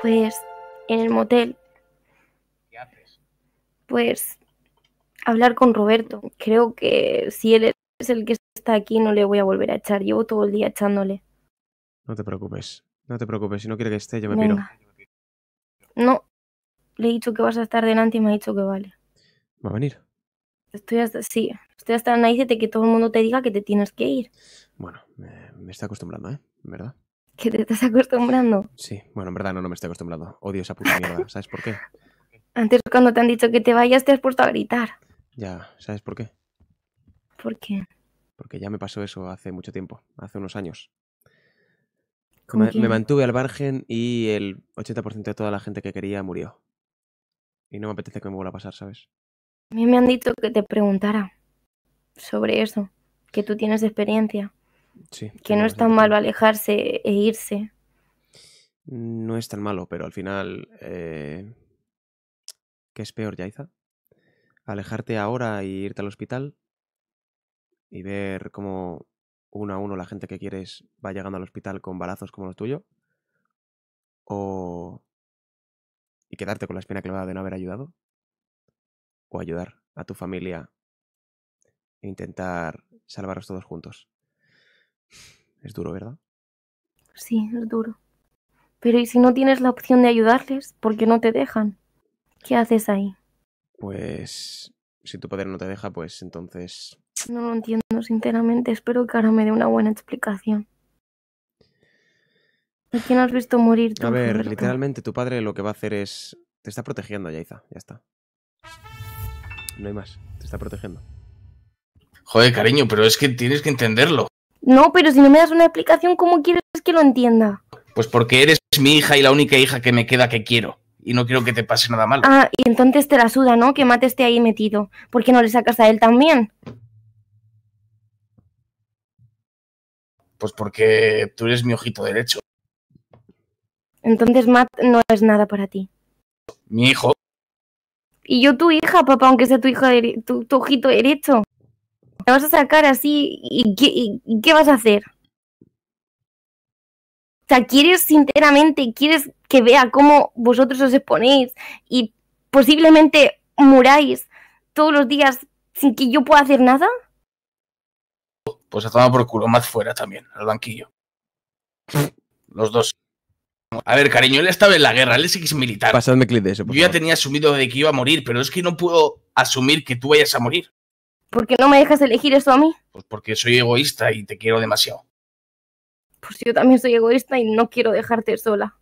Pues en el motel. ¿Qué haces? Pues hablar con Roberto. Creo que si él es el que está aquí no le voy a volver a echar. Llevo todo el día echándole. No te preocupes. No te preocupes. Si no quiere que esté, yo me miro. No. Le he dicho que vas a estar delante y me ha dicho que vale. ¿Va a venir? Estoy hasta... Sí. Estoy hasta la nariz de que todo el mundo te diga que te tienes que ir. Bueno, me está acostumbrando, ¿eh? ¿Verdad? que te estás acostumbrando. Sí, bueno, en verdad no, no me estoy acostumbrando. Odio esa puta mierda, ¿sabes por qué? Antes cuando te han dicho que te vayas te has puesto a gritar. Ya, ¿sabes por qué? ¿Por qué? Porque ya me pasó eso hace mucho tiempo, hace unos años. Me, me, mantuve al margen y el 80% de toda la gente que quería murió. Y no me apetece que me vuelva a pasar, ¿sabes? A mí me han dicho que te preguntara sobre eso, que tú tienes experiencia que no es tan malo alejarse e irse. No es tan malo, pero al final, eh, ¿qué es peor, Yaiza? ¿Alejarte ahora e irte al hospital? Y ver cómo uno a uno la gente que quieres va llegando al hospital con balazos como los tuyos. O... Y quedarte con la espina clavada de no haber ayudado. O ayudar a tu familia e intentar salvaros todos juntos. Es duro, ¿verdad? Sí, es duro. Pero ¿y si no tienes la opción de ayudarles? ¿Por qué no te dejan? ¿Qué haces ahí? Pues si tu padre no te deja, pues entonces... No lo entiendo, sinceramente. Espero que ahora me dé una buena explicación. ¿A quién has visto morir? a ver, literalmente tu padre lo que va a hacer es... Te está protegiendo, Yaiza. Ya está. No hay más. Te está protegiendo. Joder, cariño, pero es que tienes que entenderlo. No, pero si no me das una explicación, ¿cómo quieres que lo entienda? Pues porque eres mi hija y la única hija que me queda que quiero. Y no quiero que te pase nada malo. Ah, y entonces te la suda, ¿no? Que Mate esté ahí metido. ¿Por qué no le sacas a él también? Pues porque tú eres mi ojito derecho. Entonces Matt no es nada para ti. Mi hijo. Y yo tu hija, papá, aunque sea tu hija, tu ojito derecho. Te vas a sacar así? ¿Y qué, vas a hacer? O sea, ¿quieres sinceramente, quieres que vea cómo vosotros os exponéis y posiblemente muráis todos los días sin que yo pueda hacer nada? Pues a por culo más fuera también, al banquillo. Los dos. A ver, cariño, él estaba en la guerra, él es militar. Pasadme de eso. yo ya tenía asumido de que iba a morir, pero es que no puedo asumir que tú vayas a morir. ¿Por qué no me dejas elegir eso a mí? Pues porque soy egoísta y te quiero demasiado. Pues yo también soy egoísta y no quiero dejarte sola.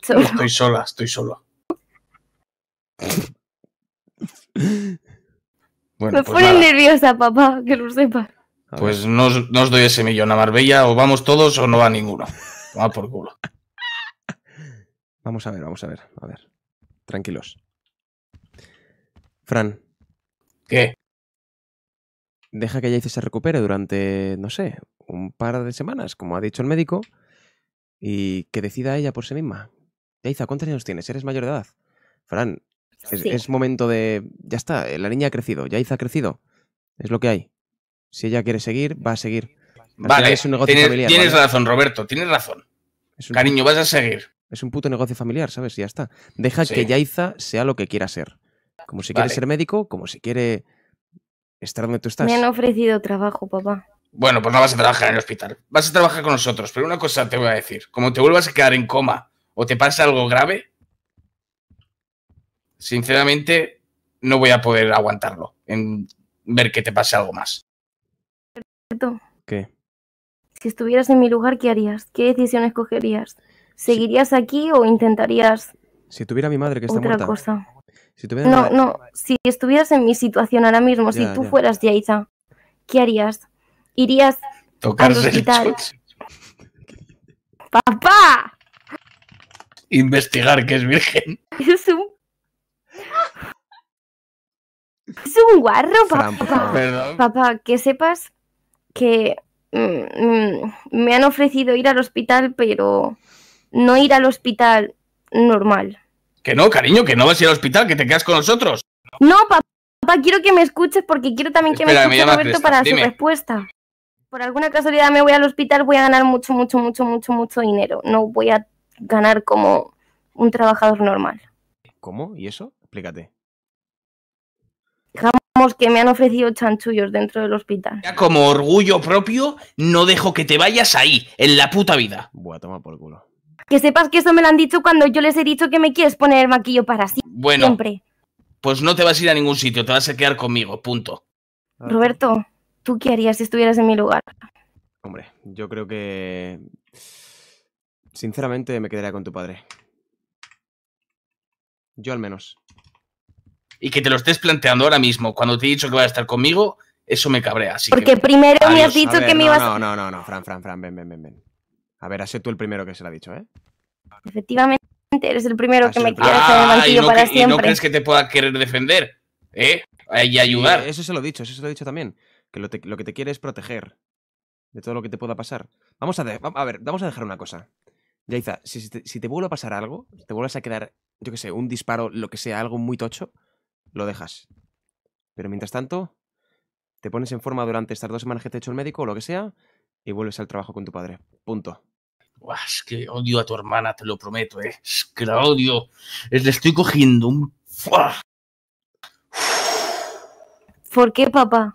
Estoy sola, estoy sola. me pues nerviosa, papá, que lo sepas. Pues no, no, os doy ese millón a Marbella, o vamos todos o no va ninguno. Va por culo. Vamos a ver, vamos a ver, a ver. Tranquilos. Fran. ¿Qué? deja que Yaiza se recupere durante, no sé, un par de semanas, como ha dicho el médico, y que decida ella por sí misma. Yaiza ¿cuántos años tienes? ¿Eres mayor de edad? Fran, es, momento de... Ya está, eh, la niña ha crecido, Yaiza ha crecido. Es lo que hay. Si ella quiere seguir, va a seguir. vale, es un negocio tienes, familiar, tienes razón, Roberto, tienes razón. Un, Cariño, vas a seguir. Es un puto negocio familiar, ¿sabes? Y ya está. Deja que Yaiza sea lo que quiera ser. Como si quiere ser médico, como si quiere estar donde tú estás. Me han ofrecido trabajo, papá. Bueno, pues no vas a trabajar en el hospital. Vas a trabajar con nosotros, pero una cosa te voy a decir. Como te vuelvas a quedar en coma o te pasa algo grave, sinceramente no voy a poder aguantarlo en ver que te pase algo más. ¿Qué? Si estuvieras en mi lugar, ¿qué harías? ¿Qué decisiones cogerías? ¿Seguirías aquí o intentarías si tuviera mi madre que está Otra cosa. No, no, si estuvieras en mi situación ahora mismo, si tú fueras Yaiza, ¿qué harías? Irías al hospital. ¡Papá! Investigar que es virgen. Es un. Es un guarro, papá. papá, que sepas que mm, mm, me han ofrecido ir al hospital, pero no ir al hospital normal. Que no, cariño, que no vas a ir al hospital, que te quedas con nosotros. No, papá, quiero que me escuches porque quiero también que me escuche Roberto para su respuesta. Por alguna casualidad me voy al hospital, voy a ganar mucho, mucho, mucho, mucho, mucho dinero. No voy a ganar como un trabajador normal. ¿Cómo? ¿Y eso? Explícate. Digamos que me han ofrecido chanchullos dentro del hospital. como orgullo propio, no dejo que te vayas ahí, en la puta vida. Voy a tomar por culo. Que sepas que eso me lo han dicho cuando yo les he dicho que me quieres poner el maquillo para siempre. Bueno, siempre. pues no te vas a ir a ningún sitio, te vas a quedar conmigo, punto. Roberto, ¿tú qué harías si estuvieras en mi lugar? Hombre, yo creo que... Sinceramente me quedaría con tu padre. Yo al menos. Y que te lo estés planteando ahora mismo, cuando te he dicho que vas a estar conmigo, eso me cabrea. Así Porque primero me has dicho que me ibas... No, no, no, no, Fran, Fran, Fran, ven, ven, ven. ven. A ver, has sido tú el primero que se lo ha dicho, ¿eh? Efectivamente, eres el primero que me quiere hacer el ah, para siempre. Y no crees que te pueda querer defender, ¿eh? Y ayudar. eso se lo he dicho, eso se lo he dicho también. Que lo, que te quiere es proteger de todo lo que te pueda pasar. Vamos a, ver, vamos a dejar una cosa. Yaiza, si, te, vuelve a pasar algo, te vuelves a quedar, yo qué sé, un disparo, lo que sea, algo muy tocho, lo dejas. Pero mientras tanto, te pones en forma durante estas dos semanas que te ha hecho el médico o lo que sea y vuelves al trabajo con tu padre. Punto es que odio a tu hermana, te lo prometo, eh. es que la odio. le estoy cogiendo un... ¿Por qué, papá?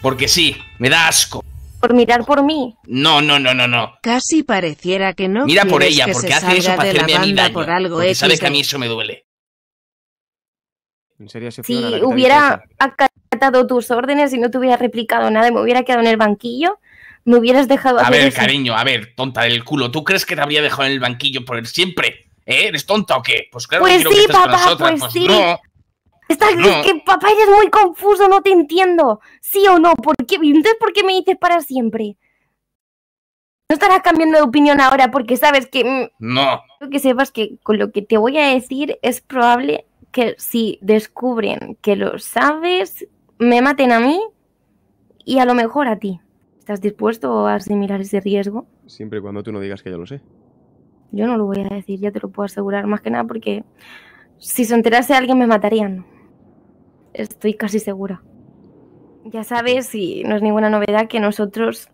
Porque sí, me da asco. Por mirar por mí. No, no, no, no, no. Casi pareciera que no. Mira por ella, porque hace eso para hacerme a mí daño. algo que a mí ¿eh? eso me duele. ¿En serio, si hubiera acatado tus órdenes y no te hubiera replicado nada me hubiera quedado en el banquillo, me hubieras dejado. A ver, cariño, a ver, tonta del culo, ¿tú crees que te habría dejado en el banquillo por siempre? ¿Eh? ¿Eres tonta o qué? Pues claro pues que sí, papá, pues, pues, sí. Pues que papá eres muy confuso, no te entiendo. ¿Sí o no? ¿Por qué? Entonces, ¿por qué me dices para siempre? No estarás cambiando de opinión ahora porque sabes que. Mm, no. Quiero que sepas que con lo que te voy a decir es probable que si descubren que lo sabes, me maten a mí y a lo mejor a ti. ¿Estás dispuesto a asimilar ese riesgo? Siempre y cuando tú no digas que ya lo sé. Yo no lo voy a decir, ya te lo puedo asegurar, más que nada porque si se enterase alguien me matarían. Estoy casi segura. Ya sabes, y no es ninguna novedad, que nosotros,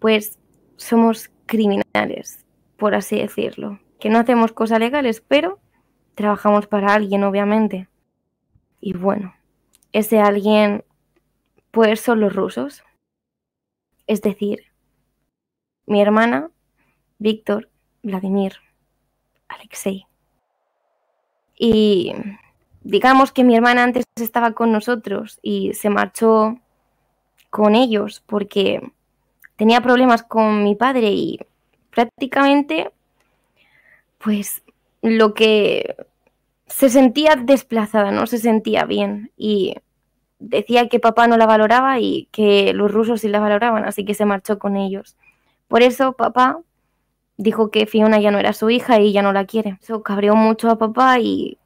pues, somos criminales, por así decirlo. Que no hacemos cosas legales, pero trabajamos para alguien, obviamente. Y bueno, ese alguien, pues, son los rusos es decir, mi hermana, Víctor, Vladimir, Alexei. Y digamos que mi hermana antes estaba con nosotros y se marchó con ellos porque tenía problemas con mi padre y prácticamente pues lo que se sentía desplazada, no se sentía bien y decía que papá no la valoraba y que los rusos sí la valoraban, así que se marchó con ellos. Por eso papá dijo que Fiona ya no era su hija y ya no la quiere. Eso cabreó mucho a papá y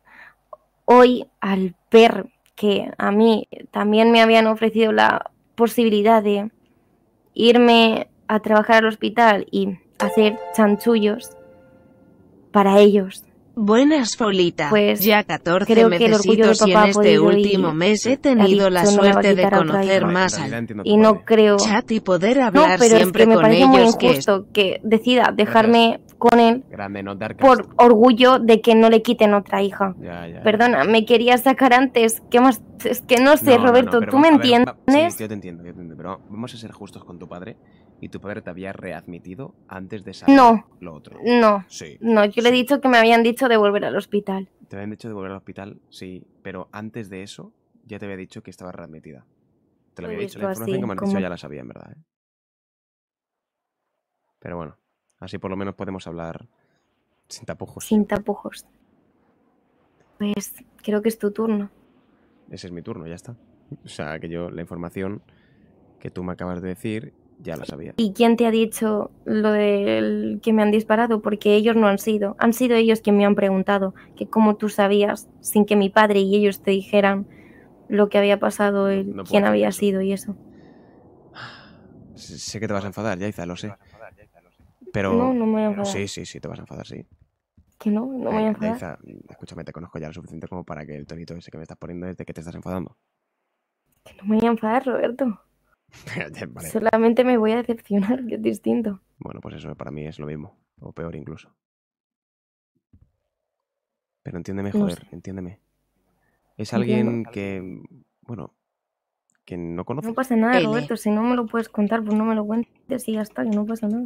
hoy al ver que a mí también me habían ofrecido la posibilidad de irme a trabajar al hospital y hacer chanchullos para ellos Buenas Folita. pues ya 14 meses que y en este último mes he tenido la, suerte de conocer más al y no creo no, pero siempre que me parece muy injusto que, decida dejarme con él por orgullo de que no le quiten otra hija. Perdona, me quería sacar antes, ¿qué más? Es que no sé, Roberto, ¿tú me entiendes? Sí, te entiendo, yo te entiendo, pero vamos a ser justos con tu padre y tu padre te había readmitido antes de saber no, lo otro. No. No, yo le he dicho que me habían dicho de volver al hospital. Te habían dicho de volver al hospital, sí, pero antes de eso ya te había dicho que estaba readmitida. Te lo había dicho. La pues información que me han dicho ya la sabía, en verdad. ¿eh? Pero bueno, así por lo menos podemos hablar sin tapujos. Sin tapujos. Pues creo que es tu turno. Ese es mi turno, ya está. O sea, que yo la información que tú me acabas de decir ya lo sabía. ¿Y quién te ha dicho lo del que me han disparado? Porque ellos no han sido. Han sido ellos quienes me han preguntado que cómo tú sabías, sin que mi padre y ellos te dijeran lo que había pasado, quién había sido y eso. Sé que te vas a enfadar, Yaiza, lo sé. Pero... No, no me voy a enfadar. Sí, sí, sí, te vas a enfadar, sí. Que no, no me voy a enfadar. escúchame, te conozco ya lo suficiente como para que el tonito ese que me estás poniendo es de que te estás enfadando. Que no me voy a enfadar, Roberto. Solamente me voy a decepcionar, que es distinto. Bueno, pues eso para mí es lo mismo, o peor incluso. Pero entiéndeme, joder, entiéndeme. Es alguien que, bueno, que no conoce. No pasa nada, Roberto, si no me lo puedes contar, pues no me lo cuentes y ya está, que no pasa nada.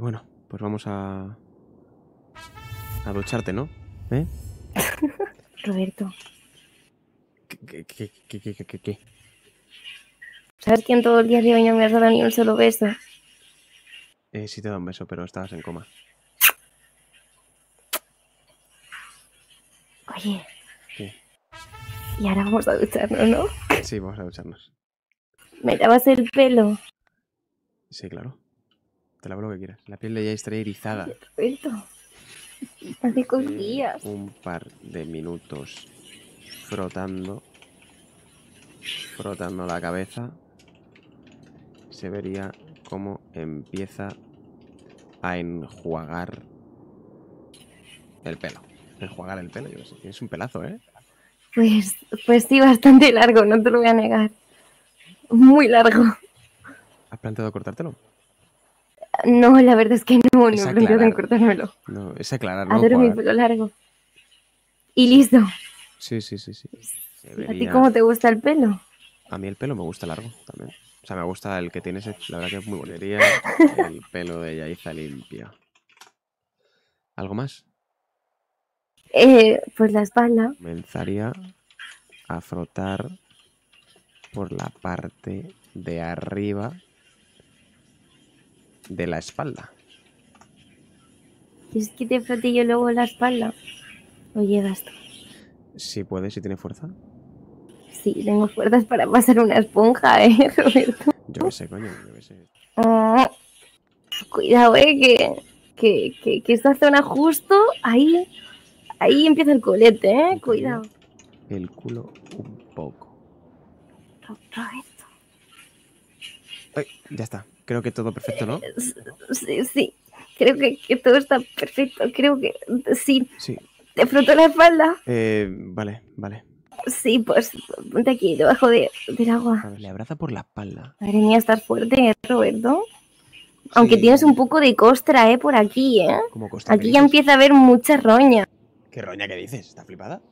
Bueno, pues vamos a... a ducharte, ¿no? ¿Eh? Roberto. ¿Qué, qué, qué, qué, qué? ¿Sabes quién todo el día de hoy no me has dado ni un solo beso? Eh, sí te he dado un beso, pero estabas en coma. Oye. ¿Qué? Y ahora vamos a ducharnos, ¿no? Sí, vamos a ducharnos. ¿Me lavas el pelo? Sí, claro. Te lavo lo que quieras. La piel de ya está erizada. Roberto. Hace eh, Un par de minutos frotando, frotando la cabeza, se vería cómo empieza a enjuagar el pelo. Enjuagar el pelo, Es un pelazo, ¿eh? Pues, pues sí, bastante largo, no te lo voy a negar. Muy largo. ¿Has planteado cortártelo? No, la verdad es que no, no aclarar, cortármelo. No, es aclararlo. Adoro mi pelo largo. Y listo. Sí, sí, sí, sí. ¿A ti cómo te gusta el pelo? A mí el pelo me gusta largo también. O sea, me gusta el que tienes, la verdad que es muy bonería. el pelo de está limpia. ¿Algo más? Eh, pues la espalda. Comenzaría a frotar por la parte de arriba de la espalda. ¿Es que te yo luego la espalda? ¿O llegas tú? Si puedes, si tiene fuerza. Sí, tengo fuerzas para pasar una esponja, ¿eh, Roberto? Yo qué sé, coño, yo sé. Ah, cuidado, ¿eh? Que, que, que, un esta zona justo ahí, ahí empieza el colete, ¿eh? Cuidado. El culo un poco. Roberto. Ay, ya está. Creo que todo perfecto, ¿no? Sí, sí. Creo que, todo está perfecto. Creo que sí. Sí. ¿Te frotó la espalda? Eh, vale, vale. Sí, pues ponte aquí, debajo del agua. le abraza por la espalda. Madre mía, estás fuerte, ¿eh, Roberto. Aunque tienes un poco de costra, ¿eh? Por aquí, ¿eh? ¿Cómo costra? Aquí ya empieza a haber mucha roña. ¿Qué roña que dices? ¿Estás flipada?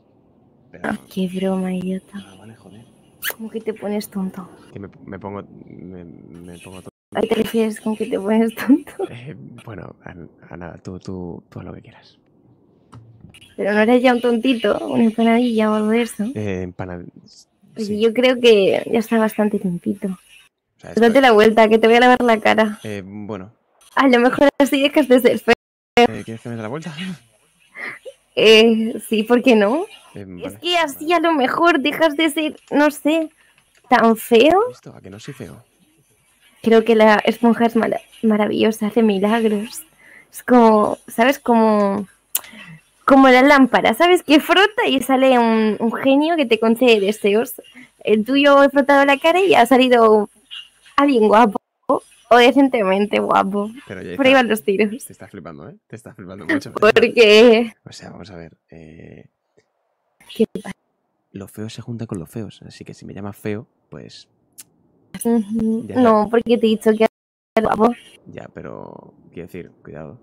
Ah, qué broma, idiota. Ah, vale, joder. ¿Cómo que te pones tonto? Que me, pongo... Me, me pongo tonto. ¿A qué te refieres con que te pones tonto? Eh, bueno, a, nada, tú, tú, lo que quieras. Pero no eres ya un tontito, una empanadilla o algo de eso. Eh, empanadilla. yo creo que ya está bastante tontito. Date la vuelta, que te voy a lavar la cara. Eh, bueno. A lo mejor así dejas de ser feo. Eh, ¿Quieres que me dé la vuelta? Eh, sí, ¿por qué no? Eh, es que así a lo mejor dejas de ser, no sé, tan feo. Esto, ¿A que no soy feo? creo que la esponja es maravillosa, hace milagros. Es como, ¿sabes? Como, como la lámpara, ¿sabes? Que frota y sale un, genio que te concede deseos. El tuyo he frotado la cara y ha salido alguien guapo o decentemente guapo. Pero ya Por ahí van los tiros. Te estás flipando, ¿eh? Te estás flipando mucho. ¿Por qué? O sea, vamos a ver. Eh, ¿Qué pasa? Lo feo se junta con lo feos, así que si me llama feo, pues no, porque te he dicho que guapo. Ya, pero quiero decir, cuidado.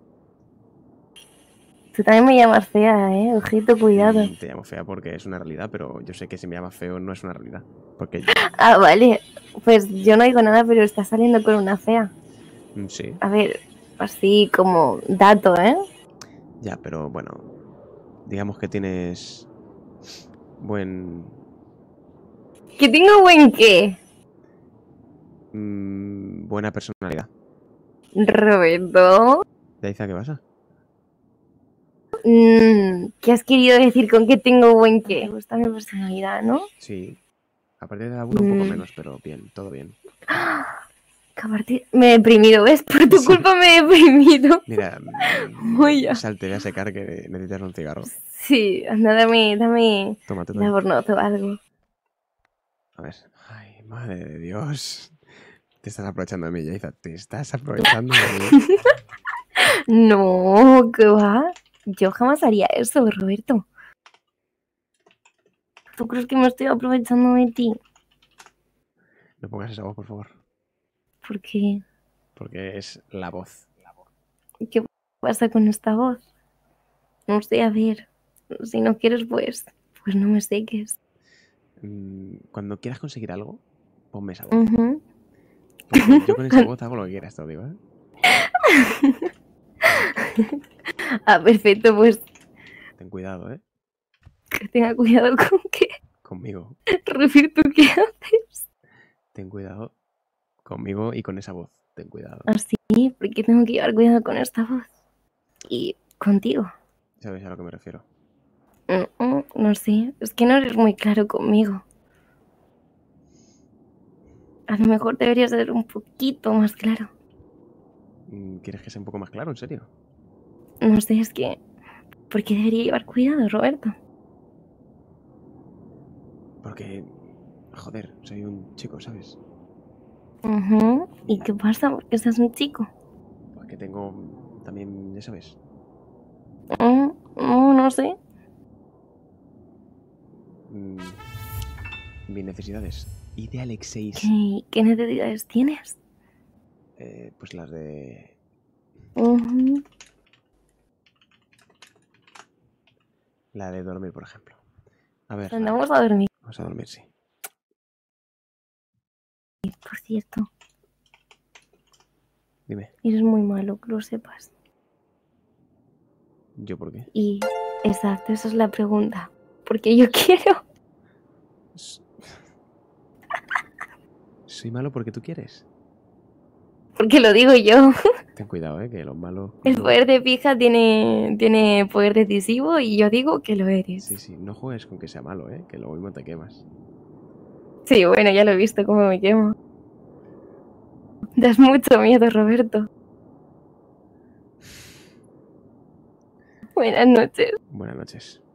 Tú también me llamas fea, eh. Ojito, cuidado. Mm, te llamo fea porque es una realidad, pero yo sé que si me llamas feo no es una realidad. Porque Ah, vale. Pues yo no digo nada, pero estás saliendo con una fea. Mm, sí. A ver, así como dato, ¿eh? Ya, pero bueno. Digamos que tienes. Buen. ¿Que tengo buen qué? Mm, buena personalidad. Roberto. a ¿qué pasa? Mm, ¿Qué has querido decir con que tengo buen qué? Me gusta mi personalidad, ¿no? Sí. Aparte de la burla un poco mm. menos, pero bien, todo bien. me he deprimido, ¿ves? Por tu culpa me he deprimido. Mira, mm, salte salte a secar que necesitas un cigarro. Sí, anda, dame, dame. Tómate, tómate. o algo. A ver. Ay, madre de Dios. Te estás aprovechando de mí, Yaiza. Te estás aprovechando de mí. no, ¿qué va. Yo jamás haría eso, Roberto. ¿Tú crees que me estoy aprovechando de ti? No pongas esa voz, por favor. ¿Por qué? Porque es la voz. ¿Qué pasa con esta voz? No sé, a ver. Si no quieres, pues, pues no me seques. Mm, cuando quieras conseguir algo, ponme esa voz. Yo con esa voz hago lo que quieras, te digo, ¿eh? Ah, perfecto, pues. Ten cuidado, ¿eh? Que tenga cuidado con qué. Conmigo. Rufir, qué haces? Ten cuidado conmigo y con esa voz. Ten cuidado. Así, ah, sí, porque tengo que llevar cuidado con esta voz. Y contigo. ¿Sabes a lo que me refiero? Mm, mm, no sé. Es que no eres muy claro conmigo a lo mejor debería ser un poquito más claro. Mm, ¿Quieres que sea un poco más claro, en serio? No sé, es que... ¿Por qué debería llevar cuidado, Roberto? Porque... Joder, soy un chico, ¿sabes? ¿Y qué pasa? Porque seas un chico. Porque tengo también, ya sabes. Mm, no sé. Mm, mis necesidades y de alex ¿Qué, qué necesidades tienes? Eh, pues las de... La de dormir, por ejemplo. A ver. Andamos a, dormir. Vamos a dormir, sí. Por cierto. Dime. Eres muy malo, que lo sepas. ¿Yo por qué? Y exacto, esa es la pregunta. ¿Por qué yo quiero soy malo porque tú quieres. Porque lo digo yo. Ten cuidado, ¿eh? que los malos... El poder de pija tiene, tiene poder decisivo y yo digo que lo eres. Sí, sí, no juegues con que sea malo, ¿eh? que lo mismo te quemas. Sí, bueno, ya lo he visto cómo me quemo. Das mucho miedo, Roberto. Buenas noches. Buenas noches.